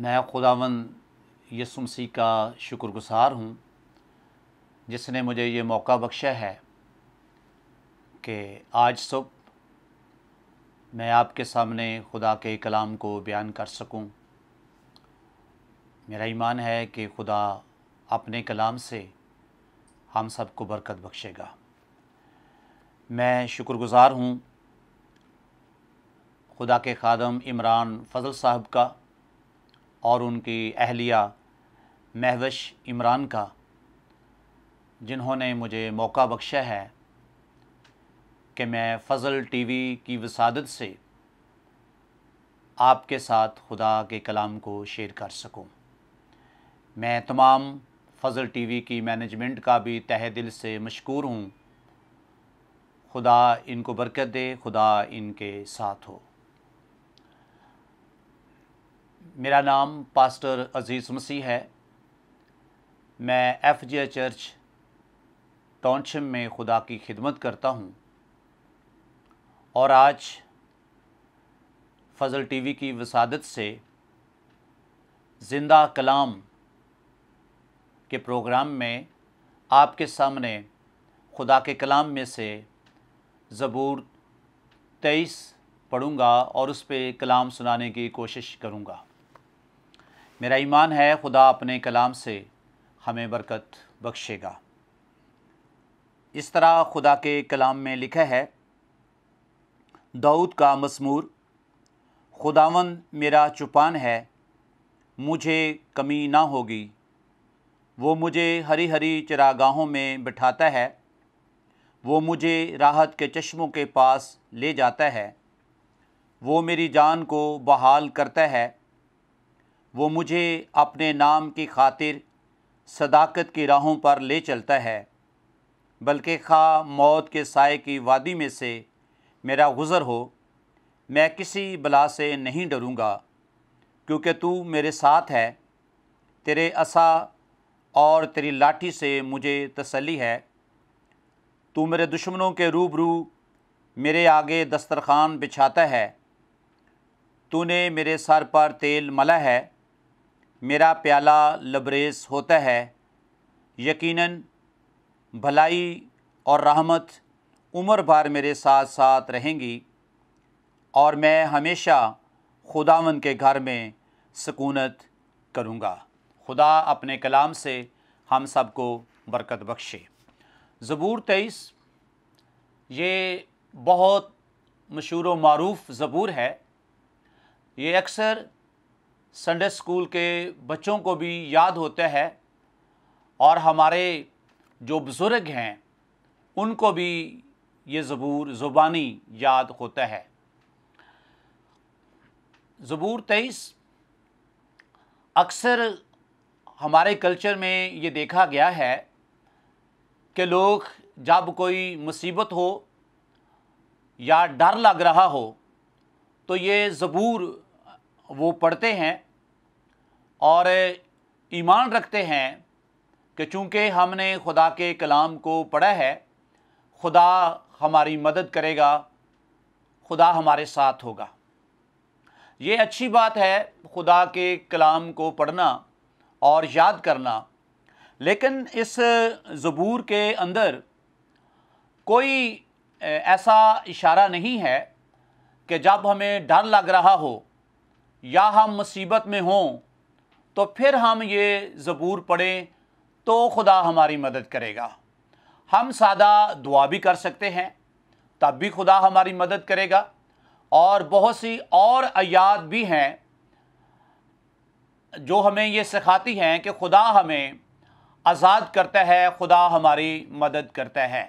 मैं खुदावन यसु मसीह का शुक्रगुजार हूँ जिसने मुझे ये मौका बख्शा है कि आज सुबह मैं आपके सामने खुदा के कलाम को बयान कर सकूं। मेरा ईमान है कि खुदा अपने कलाम से हम सबको बरकत बख्शेगा मैं शुक्रगुज़ार हूँ खुदा के खादम इमरान फजल साहब का और उनकी अहलिया महवश इमरान का जिन्होंने मुझे मौका बख्शा है कि मैं फ़जल टीवी की वसादत से आपके साथ खुदा के कलाम को शेयर कर सकूं। मैं तमाम फ़जल टीवी की मैनेजमेंट का भी तह दिल से मशकूर हूँ खुदा इनको बरकत दे खुदा इनके साथ हो मेरा नाम पास्टर अज़ीज़ मसीह है मैं एफ जे चर्च टॉनशिप में खुदा की खिदमत करता हूँ और आज फजल टीवी की वसादत से ज़िंदा कलाम के प्रोग्राम में आपके सामने खुदा के कलाम में से ज़बूर तेईस पढ़ूंगा और उस पर कलाम सुनाने की कोशिश करूंगा मेरा ईमान है खुदा अपने कलाम से हमें बरकत बख्शेगा इस तरह खुदा के कलाम में लिखा है दाऊद का मसमूर खुदावन मेरा चुपान है मुझे कमी ना होगी वो मुझे हरी हरी चरागाहों में बिठाता है वो मुझे राहत के चश्मों के पास ले जाता है वो मेरी जान को बहाल करता है वो मुझे अपने नाम की खातिर सदाकत की राहों पर ले चलता है बल्कि खा मौत के साय की वादी में से मेरा गुज़र हो मैं किसी बला से नहीं डरूँगा क्योंकि तू मेरे साथ है तेरे असा और तेरी लाठी से मुझे तसली है तू मेरे दुश्मनों के रूबरू मेरे आगे दस्तरखान बिछाता है तूने मेरे सर पर तेल मला है मेरा प्याला लबरेज होता है यकीनन भलाई और रहमत उम्र भर मेरे साथ साथ रहेंगी और मैं हमेशा खुदावन के घर में सकूनत करूँगा खुदा अपने कलाम से हम सबको बरकत बख्शे ज़बूर तेईस ये बहुत मशहूर मरूफ ज़बूर है ये अक्सर संडे स्कूल के बच्चों को भी याद होता है और हमारे जो बुज़ुर्ग हैं उनको भी ये ज़बूर ज़ुबानी याद होता है ज़बूर तेईस अक्सर हमारे कल्चर में ये देखा गया है कि लोग जब कोई मुसीबत हो या डर लग रहा हो तो ये ज़बूर वो पढ़ते हैं और ईमान रखते हैं कि चूँकि हमने खुदा के कलाम को पढ़ा है खुदा हमारी मदद करेगा खुदा हमारे साथ होगा ये अच्छी बात है खुदा के कलाम को पढ़ना और याद करना लेकिन इस ज़बूर के अंदर कोई ऐसा इशारा नहीं है कि जब हमें डर लग रहा हो या हम मुसीबत में हों तो फिर हम ये ज़बूर पढ़ें तो खुदा हमारी मदद करेगा हम सादा दुआ भी कर सकते हैं तब भी खुदा हमारी मदद करेगा और बहुत सी और आयात भी हैं जो हमें ये सिखाती हैं कि खुदा हमें आज़ाद करता है खुदा हमारी मदद करता है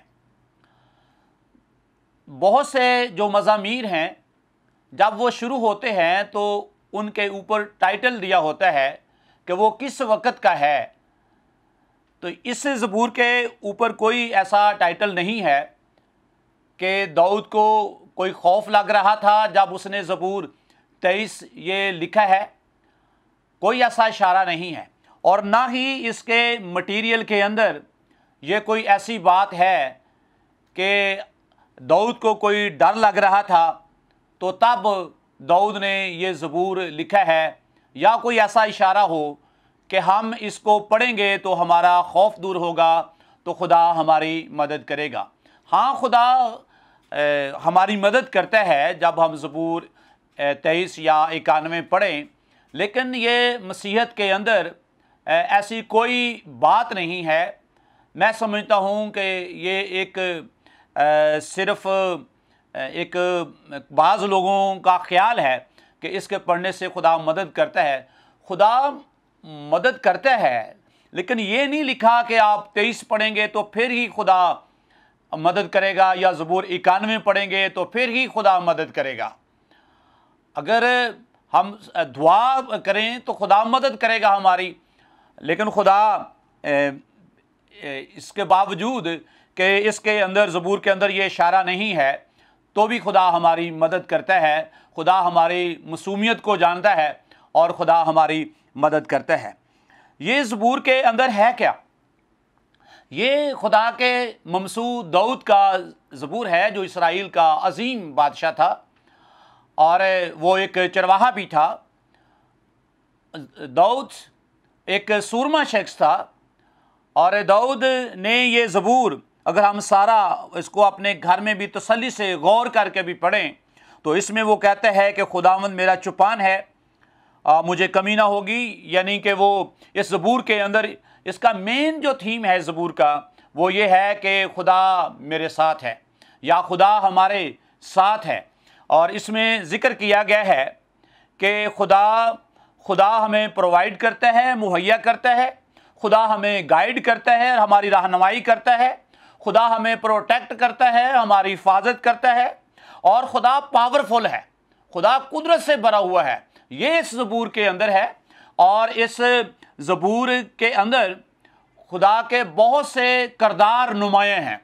बहुत से जो मजामीर हैं जब वो शुरू होते हैं तो उनके ऊपर टाइटल दिया होता है कि वो किस वक़्त का है तो इस ज़बूर के ऊपर कोई ऐसा टाइटल नहीं है कि दाऊद को कोई खौफ लग रहा था जब उसने ज़बूर तेईस ये लिखा है कोई ऐसा इशारा नहीं है और ना ही इसके मटेरियल के अंदर ये कोई ऐसी बात है कि दाऊद को कोई डर लग रहा था तो तब दाऊद ने ये ज़बूर लिखा है या कोई ऐसा इशारा हो कि हम इसको पढ़ेंगे तो हमारा खौफ दूर होगा तो खुदा हमारी मदद करेगा हाँ खुदा ए, हमारी मदद करता है जब हम ज़बूर तेईस या इक्यानवे पढ़ें लेकिन ये मसीहत के अंदर ए, ऐसी कोई बात नहीं है मैं समझता हूँ कि ये एक ए, सिर्फ एक बाज़ लोगों का ख्याल है कि इसके पढ़ने से खुदा मदद करता है खुदा मदद करता है लेकिन ये नहीं लिखा कि आप तेईस पढ़ेंगे तो फिर ही खुदा मदद करेगा या ज़बूर इक्यानवे पढ़ेंगे तो फिर ही खुदा मदद करेगा अगर हम दुआ करें तो खुदा मदद करेगा हमारी लेकिन खुदा इसके बावजूद कि इसके अंदर ज़बूर के अंदर ये इशारा नहीं है तो भी खुदा हमारी मदद करता है खुदा हमारी मसूमियत को जानता है और खुदा हमारी मदद करता है ये ज़बूर के अंदर है क्या ये खुदा के ममसू दाऊद का ज़बूर है जो इसराइल का अजीम बादशाह था और वो एक चरवाहा भी था दाऊद एक सूरमा शख्स था और दाऊद ने ये ज़बूर अगर हम सारा इसको अपने घर में भी तसली से गौर करके भी पढ़ें तो इसमें वो कहते हैं कि खुदावंद मेरा चुपान है आ, मुझे कमी ना होगी यानी कि वो इस ज़बूर के अंदर इसका मेन जो थीम है ज़बूर का वो ये है कि खुदा मेरे साथ है या खुदा हमारे साथ है और इसमें ज़िक्र किया गया है कि खुदा खुदा हमें प्रोवाइड करता है मुहैया करता है खुदा हमें गाइड करता है और हमारी रहनमाई करता है खुदा हमें प्रोटेक्ट करता है हमारी हिफाजत करता है और खुदा पावरफुल है खुदा कुदरत से भरा हुआ है ये इस ज़बूर के अंदर है और इस ज़बूर के अंदर खुदा के बहुत से करदार नुमाएँ हैं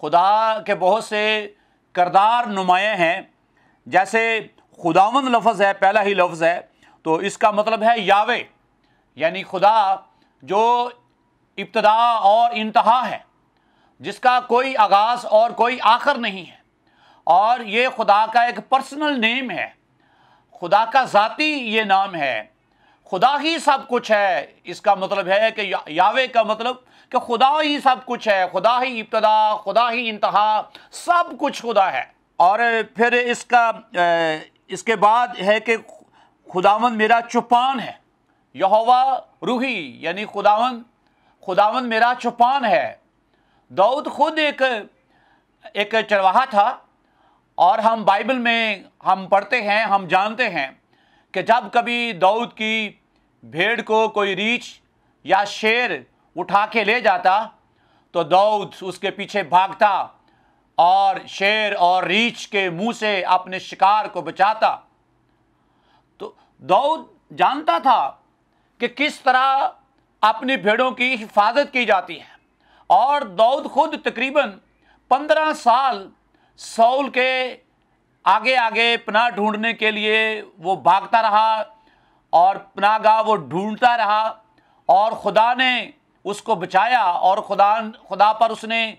खुदा के बहुत से करदार नुमाएँ हैं जैसे खुदावन लफ्ज़ है पहला ही लफ्ज़ है तो इसका मतलब है यावे यानी खुदा जो इब्तदा और इंतहा है जिसका कोई आगाज़ और कोई आखिर नहीं है और ये खुदा का एक पर्सनल नेम है खुदा का ज़ाती ये नाम है खुदा ही सब कुछ है इसका मतलब है कि या, यावे का मतलब कि खुदा ही सब कुछ है खुदा ही इब्तदा खुदा ही इंतहा सब कुछ खुदा है और फिर इसका इसके बाद है कि खुदावन मेरा चुपान है यहोवा रूही यानी खुदावन खुदावन मेरा चुपान है दाऊद खुद एक एक चरवाहा था और हम बाइबल में हम पढ़ते हैं हम जानते हैं कि जब कभी दाऊद की भेड़ को कोई रीछ या शेर उठा के ले जाता तो दाऊद उसके पीछे भागता और शेर और रीछ के मुंह से अपने शिकार को बचाता तो दाऊद जानता था कि किस तरह अपनी भेड़ों की हिफाजत की जाती है और दाऊद खुद तकरीबन पंद्रह साल सऊल के आगे आगे पनाह ढूंढने के लिए वो भागता रहा और पनागाह वो ढूंढता रहा और खुदा ने उसको बचाया और खुदा खुदा पर उसने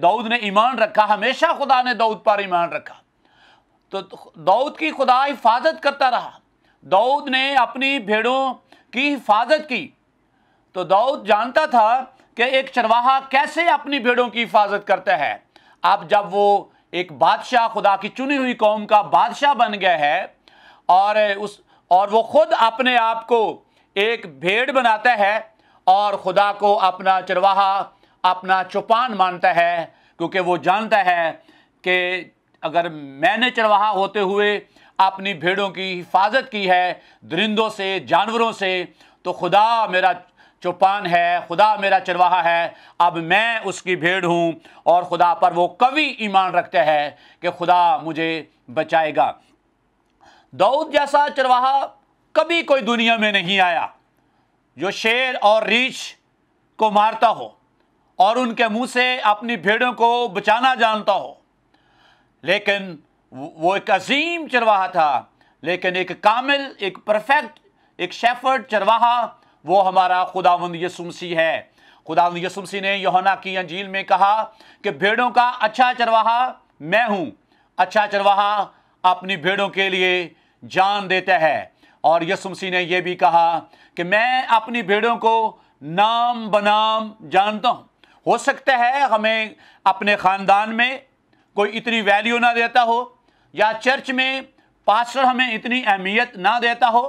दाऊद ने ईमान रखा हमेशा खुदा ने दाऊद पर ईमान रखा तो दाऊद की खुदा हिफाजत करता रहा दाऊद ने अपनी भेड़ों की हिफाजत की तो दाऊद जानता था कि एक चरवाहा कैसे अपनी भेड़ों की हिफाजत करता है अब जब वो एक बादशाह खुदा की चुनी हुई कौम का बादशाह बन गया है और उस और वो खुद अपने आप को एक भेड़ बनाता है और खुदा को अपना चरवाहा अपना चौपान मानता है क्योंकि वो जानता है कि अगर मैंने चरवाहा होते हुए अपनी भेड़ों की हिफाजत की है दरिंदों से जानवरों से तो खुदा मेरा चौपान है खुदा मेरा चरवाहा है अब मैं उसकी भेड़ हूँ और खुदा पर वो कवि ईमान रखते हैं कि खुदा मुझे बचाएगा दाऊद जैसा चरवाहा कभी कोई दुनिया में नहीं आया जो शेर और रीछ को मारता हो और उनके मुंह से अपनी भेड़ों को बचाना जानता हो लेकिन वो एक अजीम चरवाहा था लेकिन एक कामिल एक परफेक्ट एक शेफर्ड चरवाहा वो हमारा खुदावंद यसुमसी है खुदावंद यसुमसी ने योहना की अंजील में कहा कि भेड़ों का अच्छा चरवाहा मैं हूँ अच्छा चरवाहा अपनी भेड़ों के लिए जान देता है और यसुमसी ने यह भी कहा कि मैं अपनी भेड़ों को नाम बनाम जानता हूँ हो सकता है हमें अपने ख़ानदान में कोई इतनी वैल्यू ना देता हो या चर्च में पास्टर हमें इतनी अहमियत ना देता हो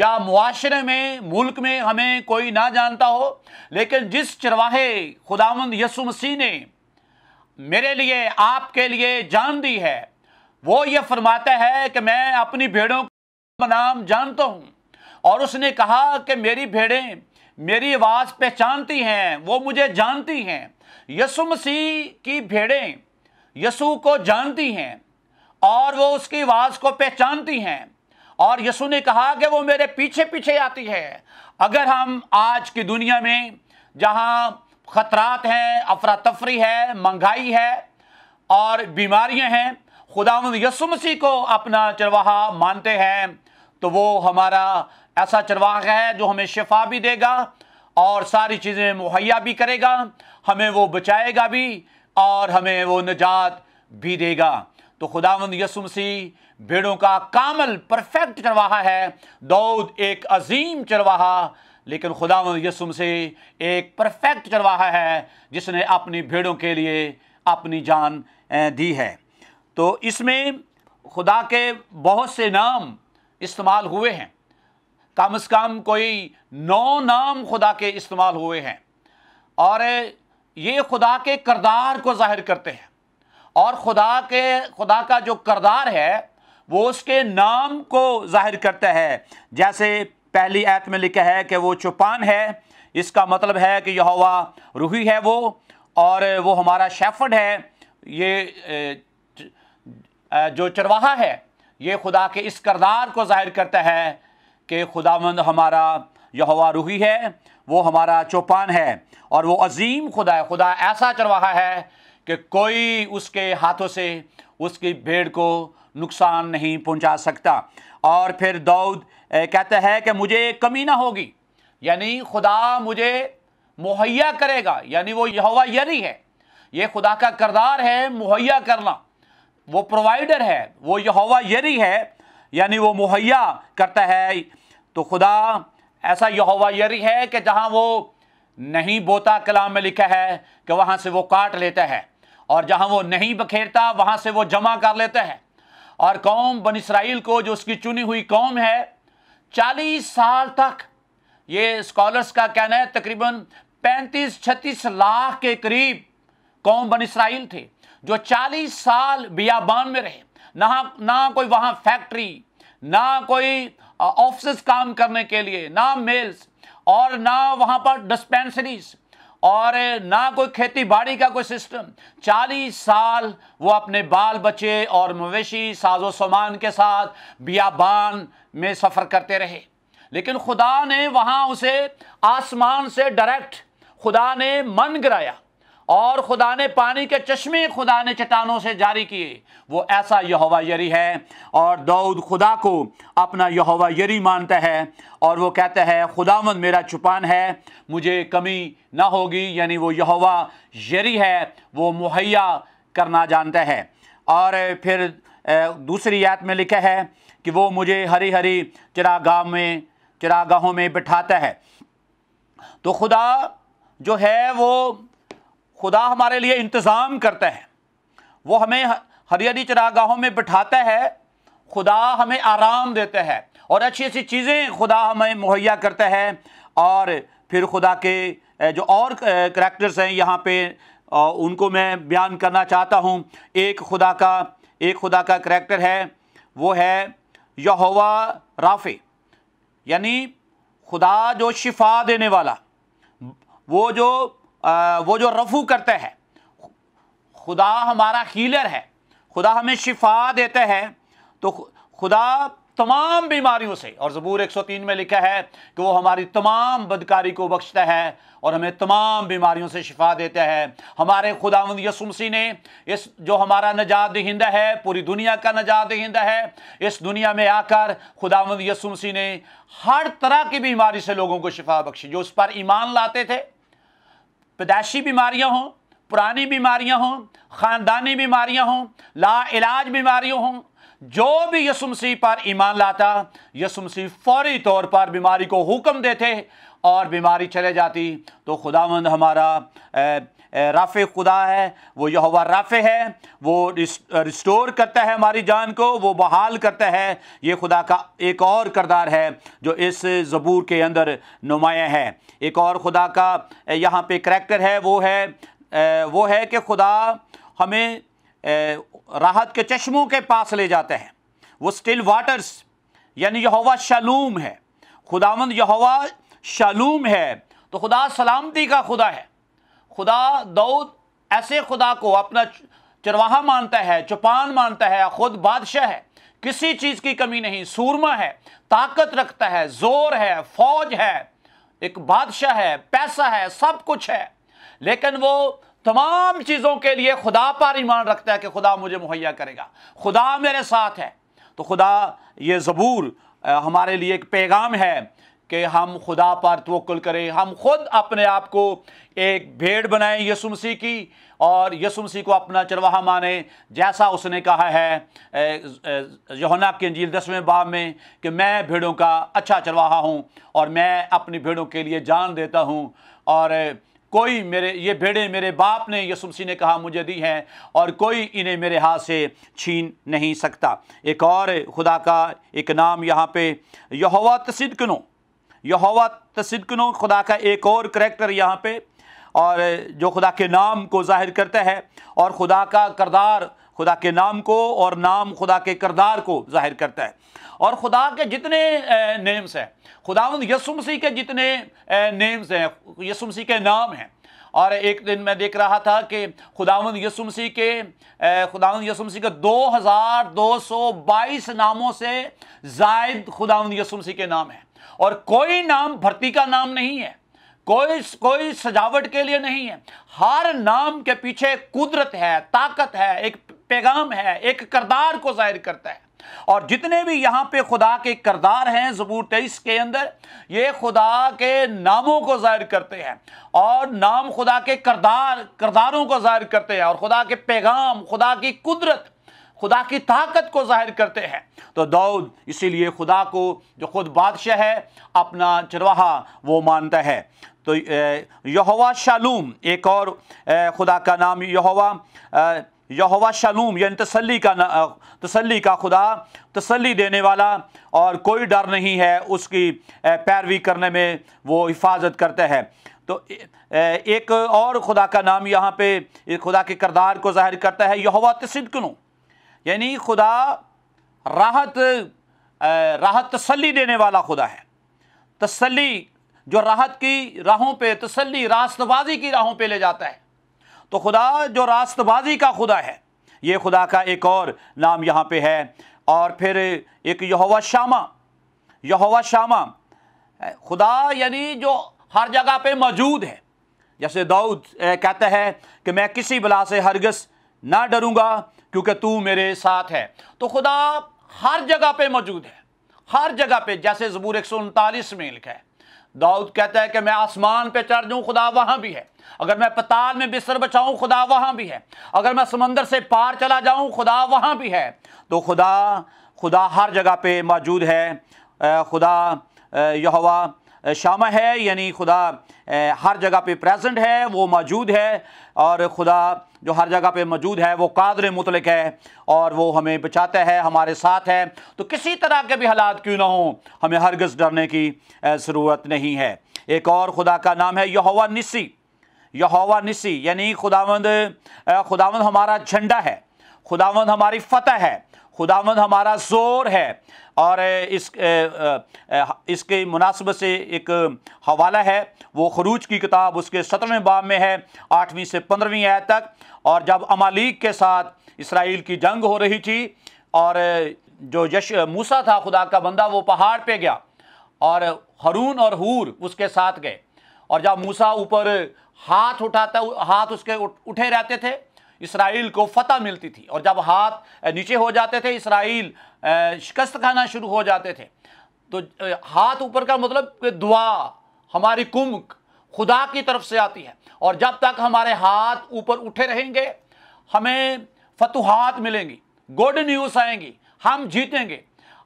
या मुआरे में मुल्क में हमें कोई ना जानता हो लेकिन जिस चरवाहे खुदामंद यसु मसीह ने मेरे लिए आपके लिए जान दी है वो ये फरमाता है कि मैं अपनी भेड़ों का नाम जानता हूँ और उसने कहा कि मेरी भेड़ें मेरी आवाज़ पहचानती हैं वो मुझे जानती हैं यसु मसीह की भेड़ें यसु को जानती हैं और वो उसकी आवाज़ को पहचानती हैं और यसु ने कहा कि वो मेरे पीछे पीछे आती है अगर हम आज की दुनिया में जहाँ ख़तरात हैं अफरा तफरी है महंगाई है और बीमारियां हैं खुदा यसु मसीह को अपना चरवाहा मानते हैं तो वो हमारा ऐसा चरवाहा है जो हमें शफा भी देगा और सारी चीज़ें मुहैया भी करेगा हमें वो बचाएगा भी और हमें वो निजात भी देगा तो खुदावंद यसु मसीह भेड़ों का कामल परफेक्ट चरवाहा है दाऊद एक अजीम चरवाहा लेकिन खुदावंद यसु मसीह एक परफेक्ट चरवाहा है जिसने अपनी भेड़ों के लिए अपनी जान दी है तो इसमें खुदा के बहुत से नाम इस्तेमाल हुए हैं कम अज़ कम कोई नौ नाम खुदा के इस्तेमाल हुए हैं और ये खुदा के करदार को ज़ाहिर करते हैं और खुदा के खुदा का जो करदार है वो उसके नाम को जाहिर करता है जैसे पहली ऐत में लिखा है कि वो चुपान है इसका मतलब है कि यह रूही है वो और वो हमारा शेफर्ड है ये जो चरवाहा है ये खुदा के इस करदार को जाहिर करता है कि खुदावंद हमारा यहोवा रूही है वो हमारा चौपान है और वो अजीम खुदा है खुदा ऐसा चरवाहा है कि कोई उसके हाथों से उसकी भेड़ को नुकसान नहीं पहुंचा सकता और फिर दाऊद कहता है कि मुझे कमी ना होगी यानी खुदा मुझे मुहैया करेगा यानी वो यहोवा यरी है ये खुदा का करदार है मुहैया करना वो प्रोवाइडर है वो यहोवा यरी है यानी वो मुहैया करता है तो खुदा ऐसा यहोवा यरी है कि जहाँ वो नहीं बोता कलाम में लिखा है कि वहाँ से वो काट लेता है और जहां वो नहीं बखेरता वहां से वो जमा कर लेते हैं और कौम बन इसराइल को जो उसकी चुनी हुई कौम है चालीस साल तक ये स्कॉलर्स का कहना है तकरीबन पैंतीस छत्तीस लाख के करीब कौम बन इसराइल थे जो चालीस साल बियाबान में रहे ना ना कोई वहां फैक्ट्री ना कोई ऑफिस काम करने के लिए ना मेल्स और ना वहां पर डिस्पेंसरीज और ना कोई खेती बाड़ी का कोई सिस्टम चालीस साल वो अपने बाल बच्चे और मवेशी साजो सामान के साथ बियाबान में सफ़र करते रहे लेकिन खुदा ने वहाँ उसे आसमान से डायरेक्ट खुदा ने मन गिराया और खुदा ने पानी के चश्मे खुदा ने चट्टानों से जारी किए वो ऐसा यहोवा यरी है और दाऊद खुदा को अपना यहोवा यरी मानता है और वो कहता है खुदावंद मेरा चुपान है मुझे कमी ना होगी यानी वो यहोवा यरी है वो मुहैया करना जानता है और फिर दूसरी याद में लिखा है कि वो मुझे हरी हरी चरागाह में चरागाहों में बिठाता है तो खुदा जो है वो खुदा हमारे लिए इंतज़ाम करता है वो हमें हरियाली चरागाहों में बिठाता है खुदा हमें आराम देता है और अच्छी अच्छी चीज़ें खुदा हमें मुहैया करता है और फिर खुदा के जो और करैक्टर्स हैं यहाँ पे उनको मैं बयान करना चाहता हूँ एक खुदा का एक खुदा का करैक्टर है वो है यहोवा राफे यानी खुदा जो शिफा देने वाला वो जो वो जो रफू करते हैं खुदा हमारा हीलर है खुदा हमें शिफा देते हैं तो खुदा तमाम बीमारियों से और ज़बूर 103 में लिखा है कि वो हमारी तमाम बदकारी को बख्शता है और हमें तमाम बीमारियों से शिफा देते हैं हमारे खुदावंद यसुमसी ने इस जो हमारा नजात हिंद है पूरी दुनिया का नजात हिंद है इस दुनिया में आकर खुदावंद यसुमसी ने हर तरह की बीमारी से लोगों को शिफा बख्शी जो उस पर ईमान लाते थे पैदाशी बीमारियाँ हों पुरानी बीमारियाँ हों ख़ानदानी बीमारियाँ हों ला इलाज बीमारियाँ हों जो भी यसु मसीह पर ईमान लाता यसु मसीह फौरी तौर पर बीमारी को हुक्म देते और बीमारी चले जाती तो खुदावंद हमारा राफ़े खुदा है वो यहोवा राफ़े है वो रिस्टोर करता है हमारी जान को वो बहाल करता है ये खुदा का एक और करदार है जो इस ज़बूर के अंदर नुमाया है एक और खुदा का यहाँ पे करैक्टर है वो है वो है कि खुदा हमें राहत के चश्मों के पास ले जाता है वो स्टिल वाटर्स यानी यहोवा शालूम है खुदावंद यहोवा शालूम है तो खुदा सलामती का खुदा है खुदा दाऊद ऐसे खुदा को अपना चरवाहा मानता है चौपान मानता है खुद बादशाह है किसी चीज़ की कमी नहीं सूरमा है ताकत रखता है जोर है फौज है एक बादशाह है पैसा है सब कुछ है लेकिन वो तमाम चीज़ों के लिए खुदा पर ईमान रखता है कि खुदा मुझे मुहैया करेगा खुदा मेरे साथ है तो खुदा ये ज़बूर हमारे लिए एक पैगाम है कि हम खुदा पर तवक्ल करें हम खुद अपने आप को एक भेड़ बनाएं यसु मसीह की और यसु मसीह को अपना चरवाहा माने जैसा उसने कहा है यहोना के अंजील दसवें बाब में कि मैं भेड़ों का अच्छा चरवाहा हूँ और मैं अपनी भेड़ों के लिए जान देता हूँ और कोई मेरे ये भेड़े मेरे बाप ने यसु मसीह ने कहा मुझे दी हैं और कोई इन्हें मेरे हाथ से छीन नहीं सकता एक और खुदा का एक नाम यहाँ पे यहोवा तसिदकनों यहोवा तसिदकनो खुदा का एक और करेक्टर यहाँ पे और जो खुदा के नाम को जाहिर करता है और खुदा का करदार खुदा के नाम को और नाम खुदा के करदार को जाहिर करता है और खुदा के जितने नेम्स हैं खुदा यसुमसी के जितने नेम्स हैं यसुमसी के नाम हैं और एक दिन मैं देख रहा था कि खुदावन यसुमसी के खुदावन यसुमसी के 2222 नामों से जायद खुदावन यसुमसी के नाम हैं और कोई नाम भर्ती का नाम नहीं है कोई कोई सजावट के लिए नहीं है हर नाम के पीछे कुदरत है ताकत है एक पैगाम है एक करदार को जाहिर करता है और जितने भी यहां पे खुदा के करदार हैं जबूर तेईस के अंदर ये खुदा के नामों को जाहिर करते हैं और नाम खुदा के करदार करदारों को जाहिर करते हैं और खुदा के पैगाम खुदा की कुदरत खुदा की ताकत को जाहिर करते हैं तो दाऊद इसीलिए खुदा को जो खुद बादशाह है अपना चरवाहा वो मानता है तो यहोवा शालूम एक और खुदा का नाम यहोवा यहोवा शालूम यानी तसली का तसली का खुदा तसली देने वाला और कोई डर नहीं है उसकी पैरवी करने में वो हिफाजत करता है तो एक और खुदा का नाम यहाँ पे खुदा के करदार को जाहिर करता है यहोवा तसिदकनू यानी खुदा राहत राहत तसली देने वाला खुदा है तसली जो राहत की राहों पे तसली रास्तबाजी की राहों पे ले जाता है तो खुदा जो रास्तबाजी का खुदा है ये खुदा का एक और नाम यहाँ पे है और फिर एक यहोवा शामा यहोवा शामा खुदा यानी जो हर जगह पे मौजूद है जैसे दाऊद कहता है कि मैं किसी बला से हरगस ना डरूंगा क्योंकि तू मेरे साथ है तो खुदा हर जगह पे मौजूद है हर जगह पे जैसे जबूर एक सौ उनतालीस में लिखा है दाऊद कहता है कि मैं आसमान पे चढ़ जाऊँ खुदा वहाँ भी है अगर मैं पताल में बिस्तर बचाऊँ खुदा वहाँ भी है अगर मैं समंदर से पार चला जाऊँ खुदा वहाँ भी है तो खुदा खुदा हर जगह पे मौजूद है खुदा यहवा शामा है यानी खुदा हर जगह पे प्रेजेंट है वो मौजूद है और खुदा जो हर जगह पे मौजूद है वो कादर मुतलक है और वो हमें बचाता है हमारे साथ है तो किसी तरह के भी हालात क्यों ना हों हमें हरगज़ डरने की ज़रूरत नहीं है एक और खुदा का नाम है यहोवा निसी यहोवा निसी यानी खुदावंद खुदावंद हमारा झंडा है खुदावंद हमारी फतह है खुदावंद हमारा जोर है और इस इसके मुनासब से एक हवाला है वो खरूज की किताब उसके सत्रहवें बाब में है आठवीं से पंद्रहवीं आय तक और जब अमालीक के साथ इसराइल की जंग हो रही थी और जो यश मूसा था खुदा का बंदा वो पहाड़ पे गया और हरून और हूर उसके साथ गए और जब मूसा ऊपर हाथ उठाता हाथ उसके उठे रहते थे इसराइल को फतह मिलती थी और जब हाथ नीचे हो जाते थे इसराइल शिकस्त खाना शुरू हो जाते थे तो हाथ ऊपर का मतलब दुआ हमारी कुमक खुदा की तरफ से आती है और जब तक हमारे हाथ ऊपर उठे रहेंगे हमें फतुहात मिलेंगी गुड न्यूज़ आएंगी हम जीतेंगे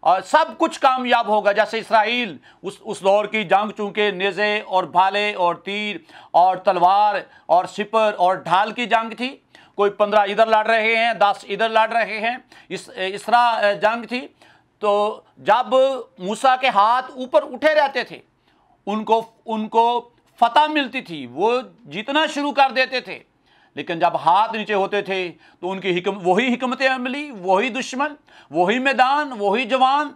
और सब कुछ कामयाब होगा जैसे इसराइल उस उस दौर की जंग चूँकि नेज़े और भाले और तीर और तलवार और सिपर और ढाल की जंग थी कोई पंद्रह इधर लड़ रहे हैं दस इधर लड़ रहे हैं इस इस जंग थी तो जब मूसा के हाथ ऊपर उठे रहते थे उनको उनको फतह मिलती थी वो जीतना शुरू कर देते थे लेकिन जब हाथ नीचे होते थे तो उनकी हिकम वही हमत अमली वही दुश्मन वही मैदान वही जवान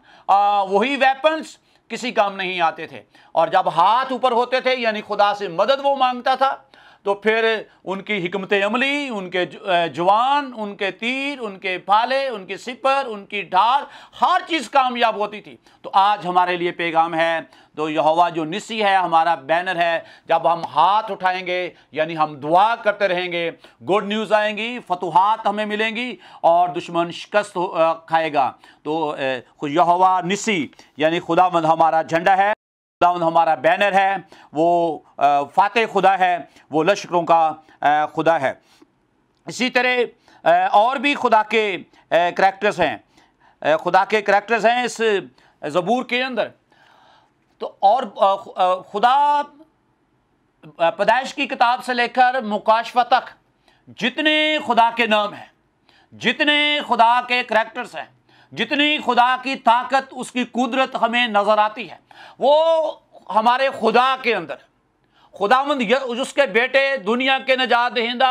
वही वेपन्स किसी काम नहीं आते थे और जब हाथ ऊपर होते थे यानी खुदा से मदद वो मांगता था तो फिर उनकी हमत अमली उनके जवान उनके तीर उनके फाले उनकी सिपर उनकी ढाल हर चीज़ कामयाब होती थी तो आज हमारे लिए पैगाम है तो यहोवा जो निसी है हमारा बैनर है जब हम हाथ उठाएंगे यानी हम दुआ करते रहेंगे गुड न्यूज़ आएंगी फतुहात हमें मिलेंगी और दुश्मन शिकस्त खाएगा तो यहोवा निसी यानी खुदा हमारा झंडा है खुदावंद हमारा बैनर है वो फ़ातह खुदा है वो लश्करों का खुदा है इसी तरह और भी खुदा के करैक्टर्स हैं खुदा के करैक्टर्स हैं इस ज़बूर के अंदर तो और खुदा पैदाइश की किताब से लेकर मुकाशवा तक जितने खुदा के नाम हैं जितने खुदा के करैक्टर्स हैं जितनी खुदा की ताकत उसकी कुदरत हमें नज़र आती है वो हमारे खुदा के अंदर खुदावंद उसके बेटे दुनिया के नजात दहिंदा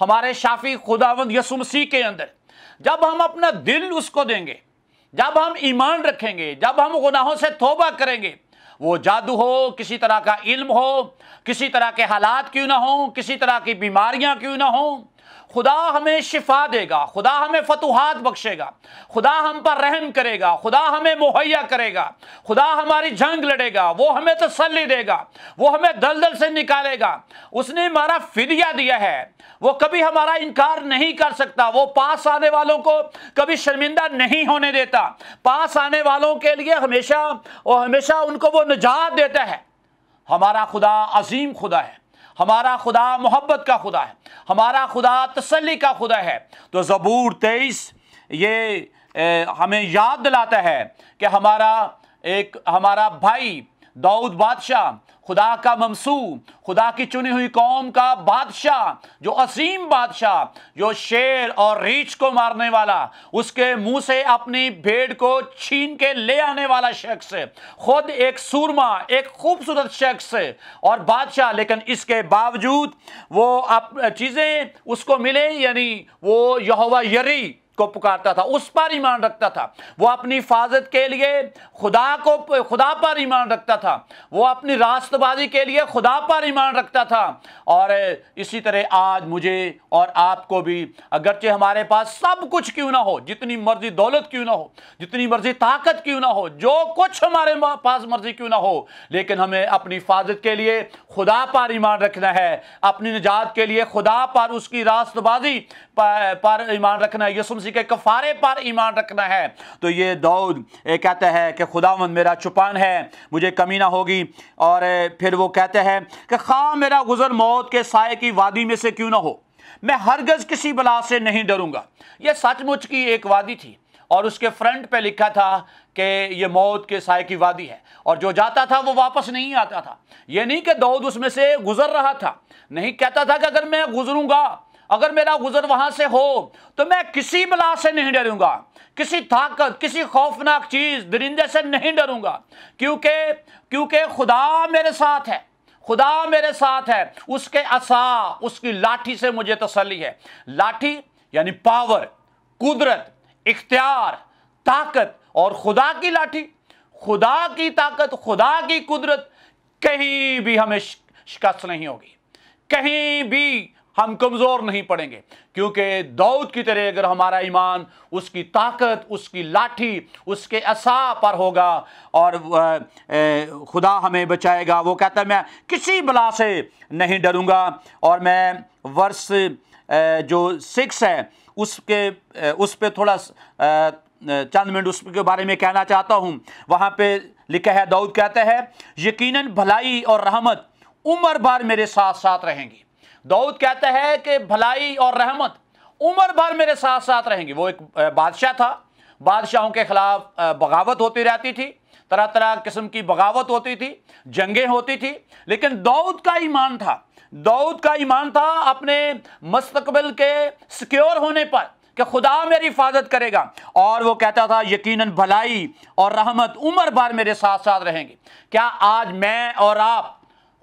हमारे शाफी खुदावंद यसुमसी के अंदर जब हम अपना दिल उसको देंगे जब हम ईमान रखेंगे जब हम गुनाहों से तोबा करेंगे वो जादू हो किसी तरह का इल्म हो किसी तरह के हालात क्यों ना हो किसी तरह की बीमारियां क्यों ना हों खुदा हमें शिफा देगा खुदा हमें फतुहात बख्शेगा खुदा हम पर रहम करेगा खुदा हमें मुहैया करेगा खुदा हमारी जंग लड़ेगा वो हमें तसली देगा वो हमें दलदल से निकालेगा उसने हमारा फिदिया दिया है वो कभी हमारा इनकार नहीं कर सकता वो पास आने वालों को कभी शर्मिंदा नहीं होने देता पास आने वालों के लिए हमेशा और हमेशा उनको वो निजात देता है हमारा खुदा अजीम खुदा है हमारा खुदा मोहब्बत का खुदा है हमारा खुदा तसली का खुदा है तो ज़बूर तेईस ये ए, हमें याद दिलाता है कि हमारा एक हमारा भाई दाऊद बादशाह खुदा का ममसू खुदा की चुनी हुई कौम का बादशाह जो असीम बादशाह जो शेर और रीछ को मारने वाला उसके मुंह से अपनी भेड़ को छीन के ले आने वाला शख्स खुद एक सूरमा एक खूबसूरत शख्स और बादशाह लेकिन इसके बावजूद वो चीज़ें उसको मिले यानी वो यहोवा यरी को पुकारता था उस पर ईमान रखता था वो अपनी हिफाजत के लिए खुदा को खुदा पर ईमान रखता था वो अपनी रास्तबाजी के लिए खुदा पर ईमान रखता था और इसी तरह आज मुझे और आपको भी अगरचे हमारे पास सब कुछ क्यों ना हो जितनी मर्जी दौलत क्यों ना हो जितनी मर्जी ताकत क्यों ना हो जो कुछ हमारे पास मर्जी क्यों ना हो लेकिन हमें अपनी हिफाजत के लिए खुदा पर ईमान रखना है अपनी निजात के लिए खुदा पर उसकी रास्तबाजी पर ईमान रखना है यसुम मर्जी के कफारे पर ईमान रखना है तो ये दाऊद कहते हैं कि खुदा मेरा चुपान है मुझे कमी ना होगी और फिर वो कहते हैं कि खा मेरा गुजर मौत के साय की वादी में से क्यों ना हो मैं हरगज किसी बला से नहीं डरूंगा यह सचमुच की एक वादी थी और उसके फ्रंट पे लिखा था कि ये मौत के साय की वादी है और जो जाता था वो वापस नहीं आता था ये नहीं कि दाऊद उसमें से गुजर रहा था नहीं कहता था कि अगर मैं गुजरूंगा अगर मेरा गुजर वहां से हो तो मैं किसी बला से नहीं डरूंगा किसी ताकत किसी खौफनाक चीज दरिंदे से नहीं डरूंगा क्योंकि क्योंकि खुदा मेरे साथ है खुदा मेरे साथ है उसके असा उसकी लाठी से मुझे तसली है लाठी यानी पावर कुदरत इख्तियार ताकत और खुदा की लाठी खुदा की ताकत खुदा की कुदरत कहीं भी हमें शिकस्त नहीं होगी कहीं भी हम कमज़ोर नहीं पड़ेंगे क्योंकि दाऊद की तरह अगर हमारा ईमान उसकी ताकत उसकी लाठी उसके असा पर होगा और खुदा हमें बचाएगा वो कहता है मैं किसी बला से नहीं डरूंगा और मैं वर्ष जो सिक्स है उसके उस पर थोड़ा चंद मिनट उसके बारे में कहना चाहता हूँ वहाँ पे लिखा है दाऊद कहते हैं यकीनन भलाई और रहमत उम्र भर मेरे साथ साथ रहेंगी दाऊद कहता है कि भलाई और रहमत उम्र भर मेरे साथ साथ रहेंगी वो एक बादशाह था बादशाहों के खिलाफ बगावत होती रहती थी तरह तरह किस्म की बगावत होती थी जंगें होती थी लेकिन दाऊद का ईमान था दाऊद का ईमान था अपने मस्तकबिल के सिक्योर होने पर कि खुदा मेरी हिफाजत करेगा और वो कहता था यकीनन भलाई और रहमत उम्र भर मेरे साथ साथ रहेंगी क्या आज मैं और आप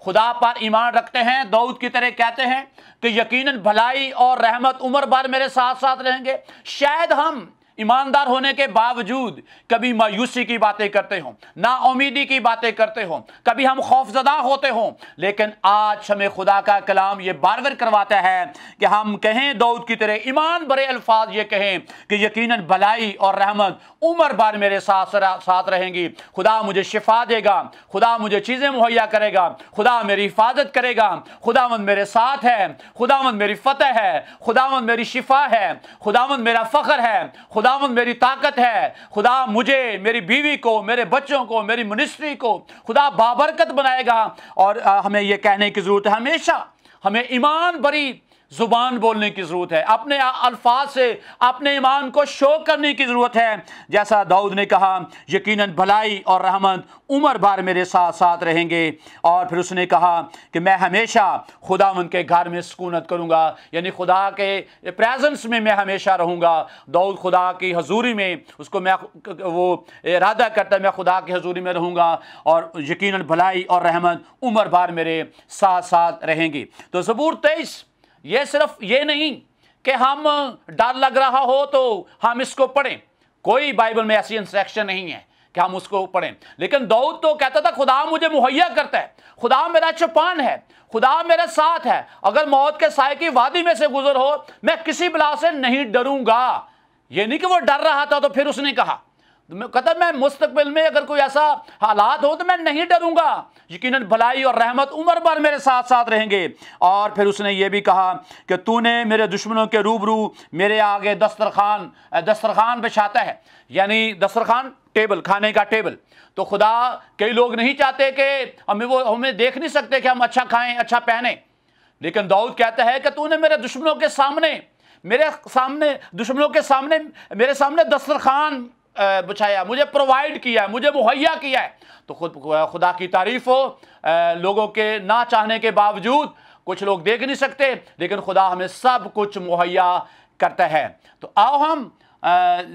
खुदा पर ईमान रखते हैं दाऊद की तरह कहते हैं कि यकीनन भलाई और रहमत उम्र भर मेरे साथ साथ रहेंगे शायद हम ईमानदार होने के बावजूद कभी मायूसी की बातें करते हो ना उम्मीदी की बातें करते हो कभी हम खौफजदा होते हो लेकिन आज हमें खुदा का कलाम ये बार बार करवाता है कि हम कहें दाऊद की तरह ईमान भरे अल्फाज ये कहें कि यकीन भलाई और रहमत उम्र बार मेरे साथ साथ रहेंगी खुदा मुझे शिफा देगा खुदा मुझे चीज़ें मुहैया करेगा खुदा मेरी हिफाजत करेगा खुदावंद मेरे साथ है खुदावंद मेरी फतेह है खुदावंद मेरी शिफा है खुदावंद मेरा फ़ख्र है खुदा खुदावंद मेरी ताकत है खुदा मुझे मेरी बीवी को मेरे बच्चों को मेरी मिनिस्ट्री को खुदा बाबरकत बनाएगा और हमें यह कहने की ज़रूरत है हमेशा हमें ईमान बरी ज़ुबान बोलने की ज़रूरत है अपने अल्फाज से अपने ईमान को शो करने की ज़रूरत है जैसा दाऊद ने कहा यकीन भलाई और रहमत उम्र भर मेरे साथ साथ रहेंगे और फिर उसने कहा कि मैं हमेशा खुदा उनके घर में सुकूनत करूँगा यानी खुदा के प्रेजेंस में मैं हमेशा रहूँगा दाऊद खुदा की हजूरी में उसको मैं वो इरादा करता मैं खुदा की हजूरी में रहूँगा और यकीन भलाई और रहमत उम्र भर मेरे साथ साथ रहेंगी तो ज़बूर तेईस ये सिर्फ ये नहीं कि हम डर लग रहा हो तो हम इसको पढ़ें कोई बाइबल में ऐसी इंस्ट्रक्शन नहीं है कि हम उसको पढ़ें लेकिन दाऊद तो कहता था खुदा मुझे मुहैया करता है खुदा मेरा छुपान है खुदा मेरे साथ है अगर मौत के साय की वादी में से गुजर हो मैं किसी बला से नहीं डरूंगा ये नहीं कि वो डर रहा था तो फिर उसने कहा तो कहता मैं मुस्तबिल में अगर कोई ऐसा हालात हो तो मैं नहीं डरूंगा यकीन भलाई और रहमत उम्र भर मेरे साथ साथ रहेंगे और फिर उसने ये भी कहा कि तूने मेरे दुश्मनों के रूबरू मेरे आगे दस्तरखान दस्तरखान बिछाता है यानी दस्तरखान टेबल खाने का टेबल तो खुदा कई लोग नहीं चाहते कि हमें वो हमें देख नहीं सकते कि हम अच्छा खाएं अच्छा पहने लेकिन दाऊद कहता है कि तूने मेरे दुश्मनों के सामने मेरे सामने दुश्मनों के सामने मेरे सामने दस्तरखान बचाया मुझे प्रोवाइड किया है मुझे मुहैया किया है तो खुद खुदा की तारीफ हो लोगों के ना चाहने के बावजूद कुछ लोग देख नहीं सकते लेकिन खुदा हमें सब कुछ मुहैया करता है तो आओ हम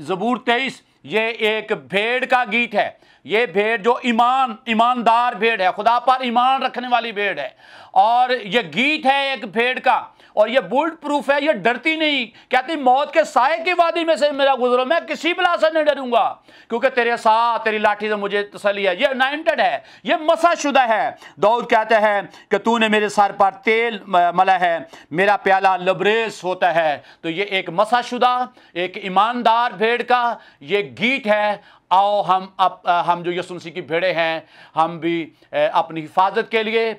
ज़बूर तेईस ये एक भेड़ का गीत है ये भेड़ जो ईमान ईमानदार भेड़ है खुदा पर ईमान रखने वाली भेड़ है और ये गीत है एक भेड़ का और ये बुल्ड प्रूफ है ये डरती नहीं कहती मौत के साय की वादी में से मेरा गुजरो मैं किसी बिला से नहीं डरूंगा क्योंकि तेरे साथ तेरी लाठी से मुझे तसली है ये अनाइंटेड है ये मसाशुदा है दाऊद कहते हैं कि तूने मेरे सर पर तेल मला है मेरा प्याला लबरेस होता है तो ये एक मसाशुदा एक ईमानदार भेड़ का ये गीत है आओ हम अप, हम जो यसुनसी की भेड़े हैं हम भी अपनी हिफाजत के लिए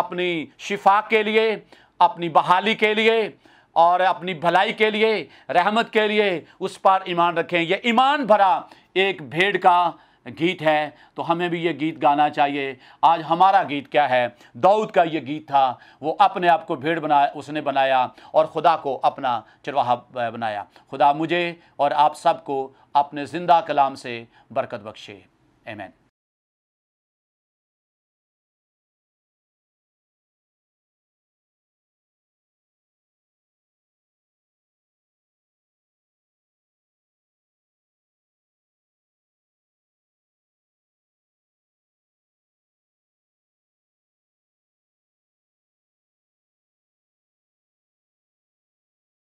अपनी शिफा के लिए अपनी बहाली के लिए और अपनी भलाई के लिए रहमत के लिए उस पर ईमान रखें यह ईमान भरा एक भेड़ का गीत है तो हमें भी ये गीत गाना चाहिए आज हमारा गीत क्या है दाऊद का ये गीत था वो अपने आप को भेड़ बना उसने बनाया और ख़ुदा को अपना चरवाहा बनाया खुदा मुझे और आप सबको अपने ज़िंदा कलाम से बरकत बख्शे एमैन